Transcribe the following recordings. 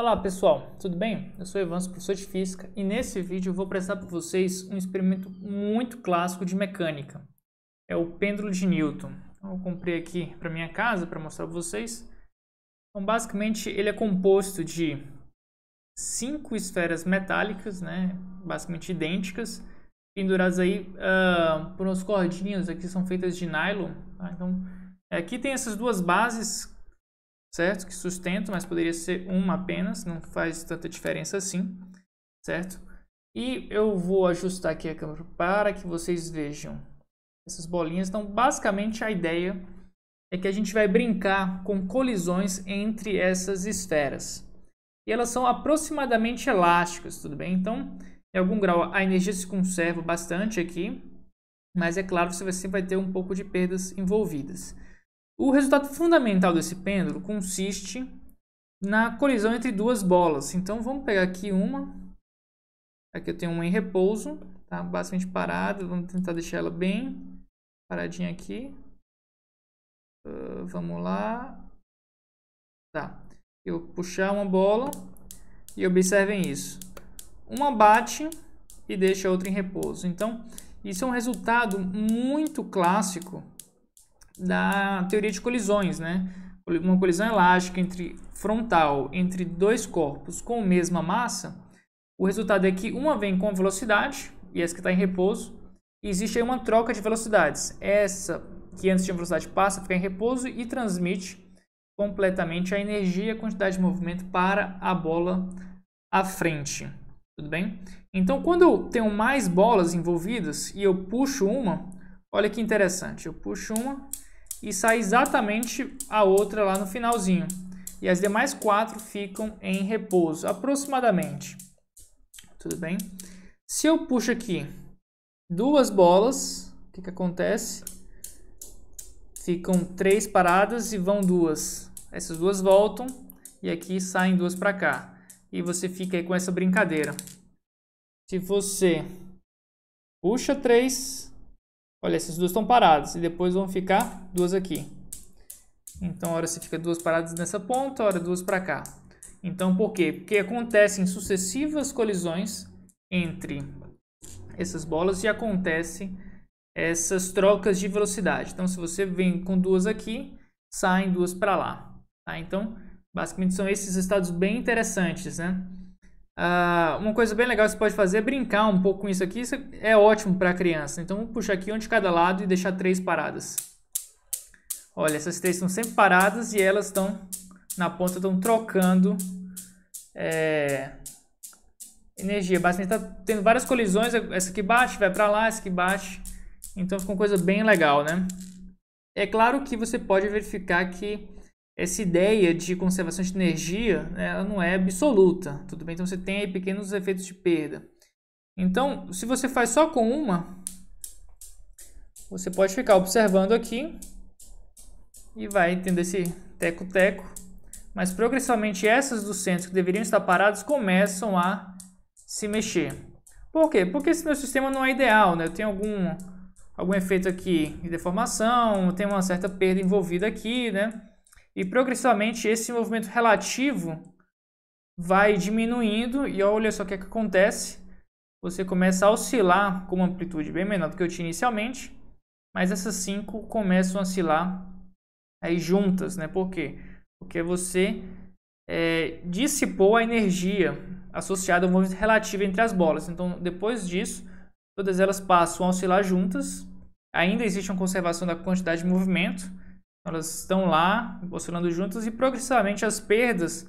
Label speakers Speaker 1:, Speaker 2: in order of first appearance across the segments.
Speaker 1: Olá pessoal, tudo bem? Eu sou o Evans, professor de Física, e nesse vídeo eu vou apresentar para vocês um experimento muito clássico de mecânica. É o pêndulo de Newton. eu comprei aqui para minha casa para mostrar para vocês. Então, basicamente, ele é composto de cinco esferas metálicas, né, basicamente idênticas, penduradas aí uh, por umas cordinhas aqui são feitas de nylon. Tá? Então, é, aqui tem essas duas bases certo? Que sustento, mas poderia ser uma apenas, não faz tanta diferença assim, certo? E eu vou ajustar aqui a câmera para que vocês vejam essas bolinhas. Então, basicamente, a ideia é que a gente vai brincar com colisões entre essas esferas. E elas são aproximadamente elásticas, tudo bem? Então, em algum grau, a energia se conserva bastante aqui, mas é claro, você sempre vai ter um pouco de perdas envolvidas. O resultado fundamental desse pêndulo consiste na colisão entre duas bolas. Então vamos pegar aqui uma. Aqui eu tenho uma em repouso, tá? Basicamente parada. Vamos tentar deixar ela bem paradinha aqui. Uh, vamos lá. Tá. Eu puxar uma bola e observem isso. Uma bate e deixa a outra em repouso. Então, isso é um resultado muito clássico da teoria de colisões, né? Uma colisão elástica entre frontal entre dois corpos com a mesma massa, o resultado é que uma vem com velocidade e essa que está em repouso, e existe aí uma troca de velocidades. Essa que antes tinha velocidade passa a ficar em repouso e transmite completamente a energia e a quantidade de movimento para a bola à frente. Tudo bem? Então, quando eu tenho mais bolas envolvidas e eu puxo uma, olha que interessante, eu puxo uma e sai exatamente a outra lá no finalzinho. E as demais quatro ficam em repouso, aproximadamente. Tudo bem? Se eu puxo aqui duas bolas, o que, que acontece? Ficam três paradas e vão duas. Essas duas voltam e aqui saem duas para cá. E você fica aí com essa brincadeira. Se você puxa três, Olha, essas duas estão paradas e depois vão ficar duas aqui. Então, hora você fica duas paradas nessa ponta, hora duas para cá. Então, por quê? Porque acontecem sucessivas colisões entre essas bolas e acontecem essas trocas de velocidade. Então, se você vem com duas aqui, saem duas para lá. Tá? Então, basicamente são esses estados bem interessantes, né? Ah, uma coisa bem legal que você pode fazer é brincar um pouco com isso aqui. Isso é ótimo para criança. Então, puxar aqui um de cada lado e deixar três paradas. Olha, essas três estão sempre paradas e elas estão na ponta, estão trocando é, energia. Basicamente está tendo várias colisões. Essa que bate, vai para lá, essa que bate. Então, fica uma coisa bem legal, né? É claro que você pode verificar que essa ideia de conservação de energia né, ela não é absoluta, tudo bem? Então você tem aí pequenos efeitos de perda. Então, se você faz só com uma, você pode ficar observando aqui e vai tendo esse teco-teco. Mas progressivamente essas do centro que deveriam estar paradas começam a se mexer. Por quê? Porque esse meu sistema não é ideal, né? Eu tenho algum, algum efeito aqui de deformação, tem uma certa perda envolvida aqui, né? E progressivamente esse movimento relativo vai diminuindo e olha só o que, é que acontece. Você começa a oscilar com uma amplitude bem menor do que eu tinha inicialmente, mas essas cinco começam a oscilar aí juntas, né? Por quê? Porque você é, dissipou a energia associada ao movimento relativo entre as bolas. Então, depois disso, todas elas passam a oscilar juntas. Ainda existe uma conservação da quantidade de movimento, elas estão lá oscilando juntas e progressivamente as perdas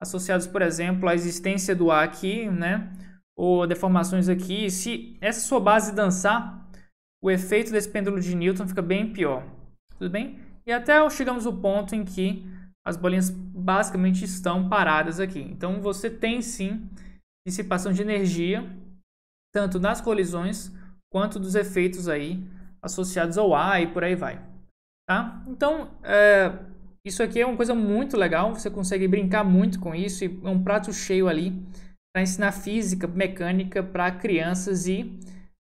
Speaker 1: associadas, por exemplo, à existência do ar aqui, né? Ou deformações aqui, se essa sua base dançar, o efeito desse pêndulo de Newton fica bem pior, tudo bem? E até chegamos ao ponto em que as bolinhas basicamente estão paradas aqui. Então você tem sim dissipação de energia, tanto nas colisões quanto dos efeitos aí associados ao ar e por aí vai. Tá? Então, é, isso aqui é uma coisa muito legal, você consegue brincar muito com isso, e é um prato cheio ali para ensinar física, mecânica para crianças e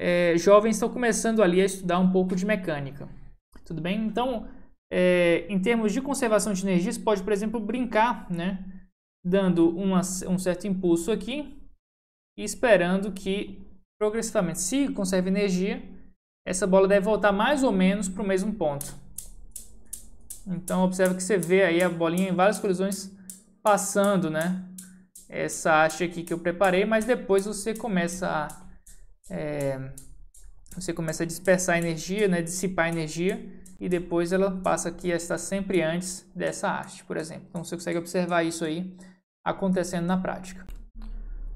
Speaker 1: é, jovens estão começando ali a estudar um pouco de mecânica. Tudo bem? Então, é, em termos de conservação de energia, você pode, por exemplo, brincar, né? dando uma, um certo impulso aqui e esperando que progressivamente, se conserve energia, essa bola deve voltar mais ou menos para o mesmo ponto. Então observa que você vê aí a bolinha em várias colisões passando, né? Essa haste aqui que eu preparei, mas depois você começa a, é, você começa a dispersar energia, né? Dissipar energia e depois ela passa aqui a estar sempre antes dessa haste, por exemplo. Então você consegue observar isso aí acontecendo na prática.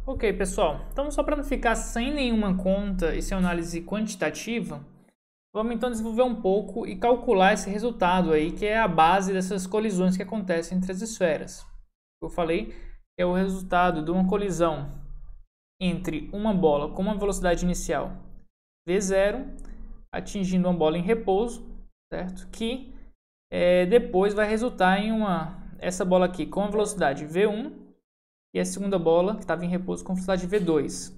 Speaker 1: Ok, pessoal, então só para não ficar sem nenhuma conta é uma análise quantitativa, Vamos então desenvolver um pouco e calcular esse resultado aí, que é a base dessas colisões que acontecem entre as esferas. Eu falei que é o resultado de uma colisão entre uma bola com uma velocidade inicial v0, atingindo uma bola em repouso, certo? Que é, depois vai resultar em uma essa bola aqui com a velocidade v1 e a segunda bola que estava em repouso com velocidade v2,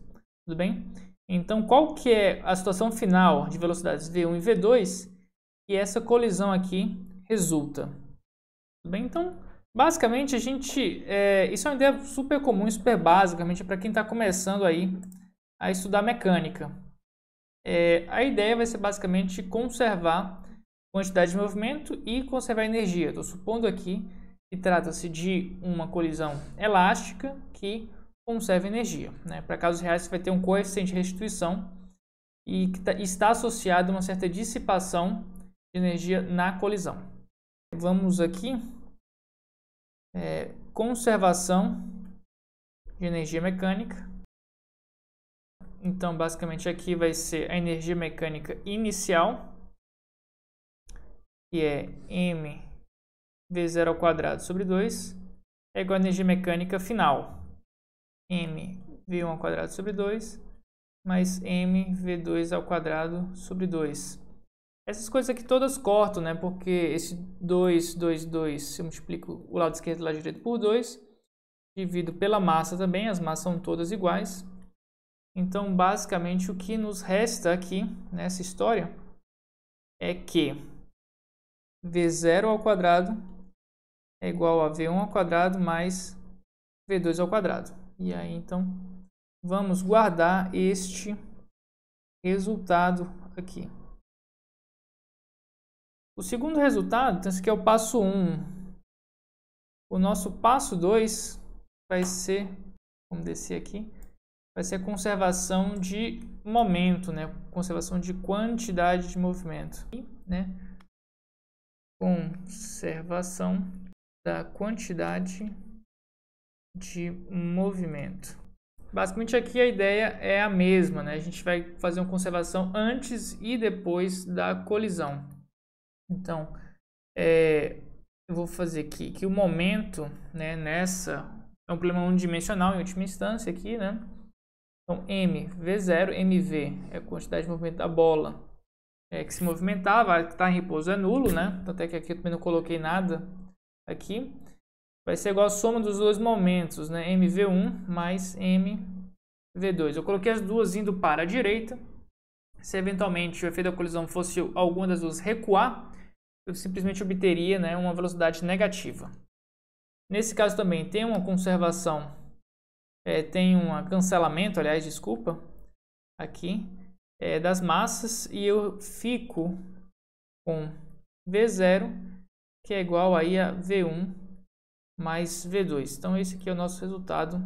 Speaker 1: tudo bem? Então, qual que é a situação final de velocidades v1 e v2 que essa colisão aqui resulta? Tudo bem? Então, basicamente, a gente... É, isso é uma ideia super comum, super básica, para quem está começando aí a estudar mecânica. É, a ideia vai ser basicamente conservar quantidade de movimento e conservar energia. Estou supondo aqui que trata-se de uma colisão elástica que conserva energia. Né? Para casos reais, você vai ter um coeficiente de restituição e tá, está associado a uma certa dissipação de energia na colisão. Vamos aqui. É, conservação de energia mecânica. Então, basicamente, aqui vai ser a energia mecânica inicial, que é m v0 ao quadrado sobre 2, é igual à energia mecânica final, m v1 ao quadrado sobre 2 mais m v2 ao quadrado sobre 2. Essas coisas aqui todas cortam, né? Porque esse 2, 2, 2, se eu multiplico o lado esquerdo e o lado direito por 2, divido pela massa também, as massas são todas iguais. Então, basicamente, o que nos resta aqui nessa história é que v0 ao quadrado é igual a v1 ao quadrado mais v2 ao quadrado. E aí, então, vamos guardar este resultado aqui. O segundo resultado, então esse aqui é o passo 1. O nosso passo 2 vai ser, vamos descer aqui, vai ser conservação de momento, né? Conservação de quantidade de movimento, né? Conservação da quantidade de movimento. Basicamente aqui a ideia é a mesma, né? A gente vai fazer uma conservação antes e depois da colisão. Então, é, eu vou fazer aqui que o momento, né, nessa é um problema unidimensional em última instância aqui, né? Então, m, v0, mv é a quantidade de movimento da bola é, que se movimentava, que está em repouso é nulo, né? Tanto é que aqui eu também não coloquei nada aqui vai ser igual à soma dos dois momentos, né? MV1 mais MV2. Eu coloquei as duas indo para a direita. Se eventualmente o efeito da colisão fosse alguma das duas recuar, eu simplesmente obteria né, uma velocidade negativa. Nesse caso também tem uma conservação, é, tem um cancelamento, aliás, desculpa, aqui, é, das massas e eu fico com V0, que é igual aí a V1 mais V2. Então esse aqui é o nosso resultado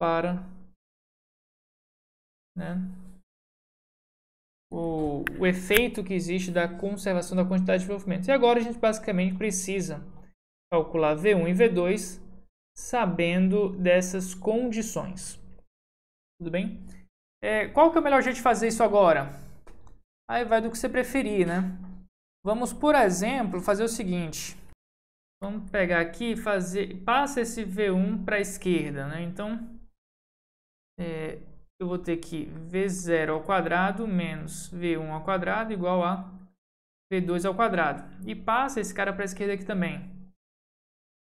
Speaker 1: para né, o, o efeito que existe da conservação da quantidade de movimento. E agora a gente basicamente precisa calcular V1 e V2 sabendo dessas condições. Tudo bem? É, qual que é o melhor jeito de fazer isso agora? Aí vai do que você preferir, né? Vamos, por exemplo, fazer o seguinte. Vamos pegar aqui e fazer... Passa esse V1 para a esquerda, né? Então, é, eu vou ter aqui V0 ao quadrado menos V1 ao quadrado igual a V2 ao quadrado. E passa esse cara para a esquerda aqui também.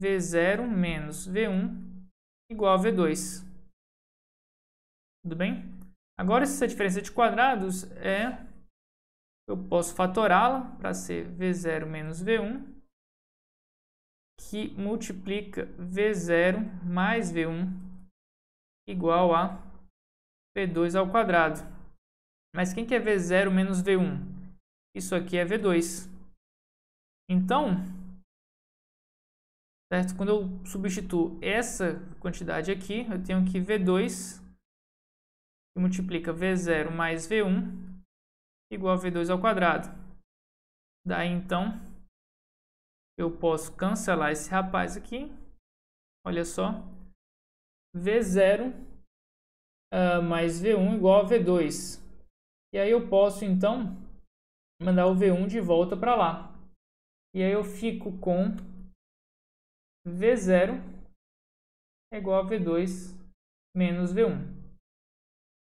Speaker 1: V0 menos V1 igual a V2. Tudo bem? Agora, essa diferença de quadrados é... Eu posso fatorá-la para ser V0 menos V1 que multiplica V0 mais V1 igual a V2 ao quadrado. Mas quem quer é V0 menos V1? Isso aqui é V2. Então, certo? quando eu substituo essa quantidade aqui, eu tenho que V2 que multiplica V0 mais V1 igual a V2 ao quadrado. Daí, então, eu posso cancelar esse rapaz aqui. Olha só. V0 uh, ah, mais V1 igual a V2. E aí eu posso, então, mandar o V1 de volta para lá. E aí eu fico com V0 igual a V2 menos V1.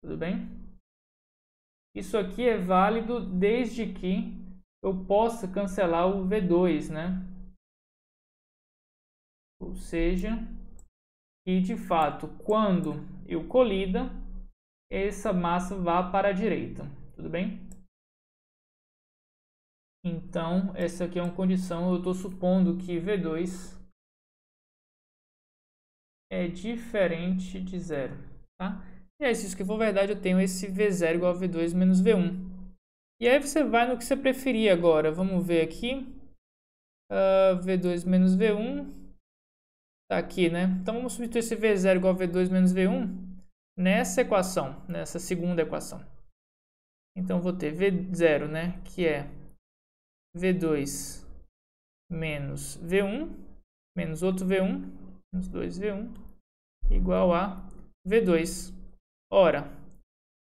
Speaker 1: Tudo bem? Isso aqui é válido desde que eu possa cancelar o V2, né? Ou seja, que de fato, quando eu colida, essa massa vá para a direita, tudo bem? Então, essa aqui é uma condição, eu estou supondo que V2 é diferente de zero, tá? E aí, é se isso que for verdade, eu tenho esse V0 igual a V2 menos V1. E aí você vai no que você preferir agora. Vamos ver aqui. Uh, ah, V2 menos V1 Tá aqui, né? Então vamos substituir esse V0 igual a V2 menos V1 nessa equação, nessa segunda equação. Então vou ter V0, né? Que é V2 menos V1 menos outro V1, menos 2V1, igual a V2. Ora,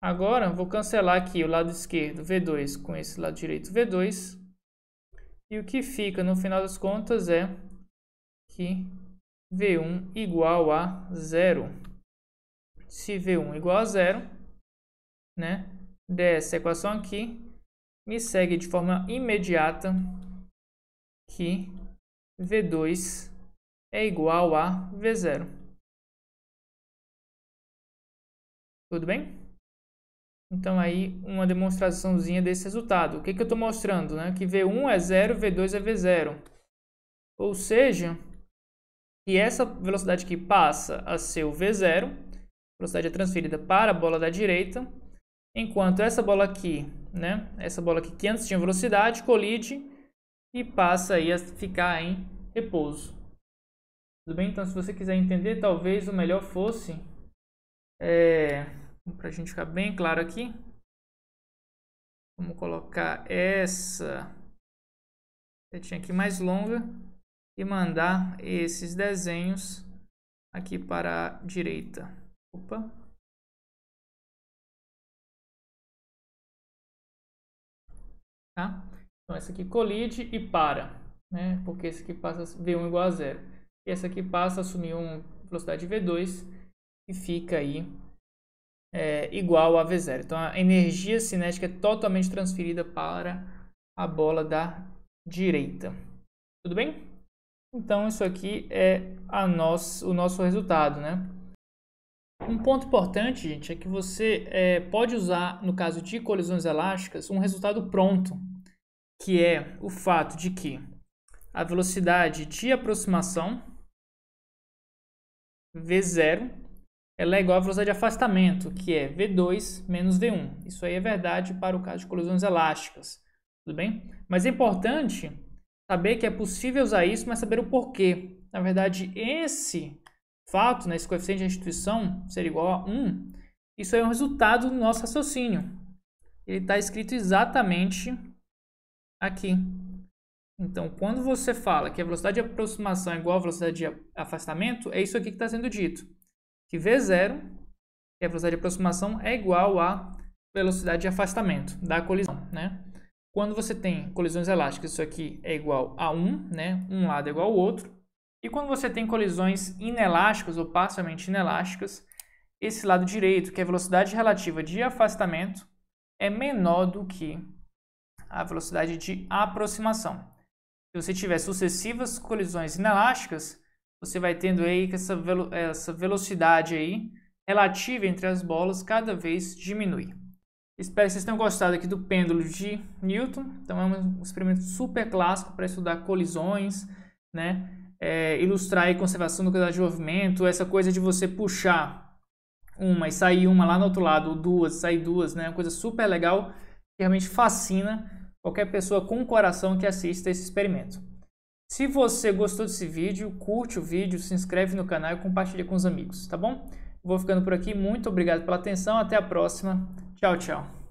Speaker 1: agora vou cancelar aqui o lado esquerdo V2 com esse lado direito V2. E o que fica no final das contas é que V1 igual a zero. Se V1 igual a zero, né, dessa equação aqui, me segue de forma imediata que V2 é igual a V0. Tudo bem? Então, aí, uma demonstraçãozinha desse resultado. O que, que eu estou mostrando? Né? Que V1 é zero, V2 é V0. Ou seja, e essa velocidade que passa a ser o V0, velocidade é transferida para a bola da direita, enquanto essa bola aqui, né, essa bola aqui que antes tinha velocidade, colide e passa aí a ficar em repouso. Tudo bem? Então, se você quiser entender, talvez o melhor fosse, é, para a gente ficar bem claro aqui, vamos colocar essa setinha aqui mais longa e mandar esses desenhos aqui para a direita. Opa. Tá? Então essa aqui colide e para, né? Porque esse aqui passa V1 igual a zero. E essa aqui passa a assumir uma velocidade V2 e fica aí é, igual a V0. Então a energia cinética é totalmente transferida para a bola da direita. Tudo bem? Então, isso aqui é a o nosso resultado, né? Um ponto importante, gente, é que você é, pode usar, no caso de colisões elásticas, um resultado pronto, que é o fato de que a velocidade de aproximação V0 ela é igual à velocidade de afastamento, que é V2 menos V1. Isso aí é verdade para o caso de colisões elásticas, tudo bem? Mas é importante Saber que é possível usar isso, mas saber o porquê. Na verdade, esse fato, né, esse coeficiente de restituição ser igual a 1, isso é um resultado do nosso raciocínio. Ele está escrito exatamente aqui. Então, quando você fala que a velocidade de aproximação é igual à velocidade de afastamento, é isso aqui que está sendo dito. Que V0, que é a velocidade de aproximação, é igual à velocidade de afastamento da colisão, né? Quando você tem colisões elásticas, isso aqui é igual a 1, né? um lado é igual ao outro. E quando você tem colisões inelásticas ou parcialmente inelásticas, esse lado direito, que é a velocidade relativa de afastamento, é menor do que a velocidade de aproximação. Se você tiver sucessivas colisões inelásticas, você vai tendo aí que essa, velo essa velocidade aí relativa entre as bolas cada vez diminui. Espero que vocês tenham gostado aqui do pêndulo de Newton. Então é um experimento super clássico para estudar colisões, né? É, ilustrar a conservação do cuidado de movimento, essa coisa de você puxar uma e sair uma lá no outro lado, ou duas, sair duas, né? É uma coisa super legal que realmente fascina qualquer pessoa com coração que assista esse experimento. Se você gostou desse vídeo, curte o vídeo, se inscreve no canal e compartilha com os amigos, tá bom? Vou ficando por aqui. Muito obrigado pela atenção. Até a próxima. Tchau, tchau.